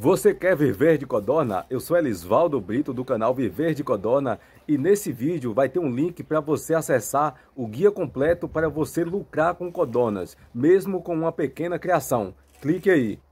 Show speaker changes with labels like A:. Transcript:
A: Você quer viver de codorna? Eu sou Elisvaldo Brito do canal Viver de Codorna e nesse vídeo vai ter um link para você acessar o guia completo para você lucrar com codornas, mesmo com uma pequena criação. Clique aí.